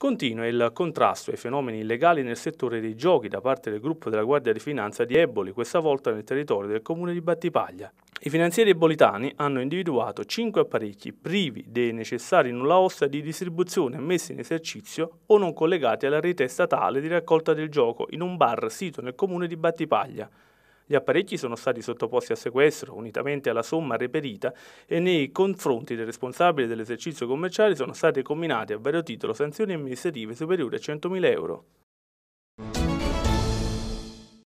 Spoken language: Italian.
Continua il contrasto ai fenomeni illegali nel settore dei giochi da parte del gruppo della Guardia di Finanza di Eboli, questa volta nel territorio del comune di Battipaglia. I finanzieri ebolitani hanno individuato cinque apparecchi privi dei necessari nulla ossa di distribuzione messi in esercizio o non collegati alla rete statale di raccolta del gioco in un bar sito nel comune di Battipaglia. Gli apparecchi sono stati sottoposti a sequestro unitamente alla somma reperita e nei confronti del responsabile dell'esercizio commerciale sono state comminate a vario titolo sanzioni amministrative superiori a 100.000 euro.